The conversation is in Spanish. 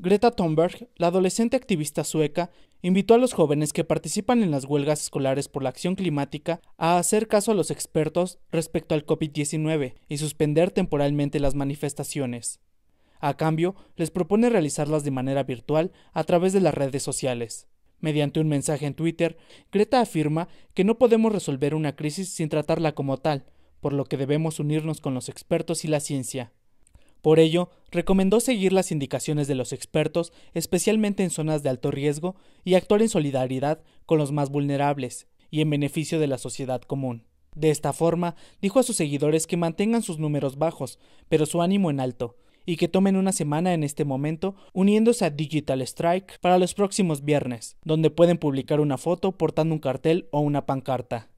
Greta Thunberg, la adolescente activista sueca, invitó a los jóvenes que participan en las huelgas escolares por la acción climática a hacer caso a los expertos respecto al COVID-19 y suspender temporalmente las manifestaciones. A cambio, les propone realizarlas de manera virtual a través de las redes sociales. Mediante un mensaje en Twitter, Greta afirma que no podemos resolver una crisis sin tratarla como tal, por lo que debemos unirnos con los expertos y la ciencia. Por ello, recomendó seguir las indicaciones de los expertos, especialmente en zonas de alto riesgo, y actuar en solidaridad con los más vulnerables y en beneficio de la sociedad común. De esta forma, dijo a sus seguidores que mantengan sus números bajos, pero su ánimo en alto, y que tomen una semana en este momento uniéndose a Digital Strike para los próximos viernes, donde pueden publicar una foto portando un cartel o una pancarta.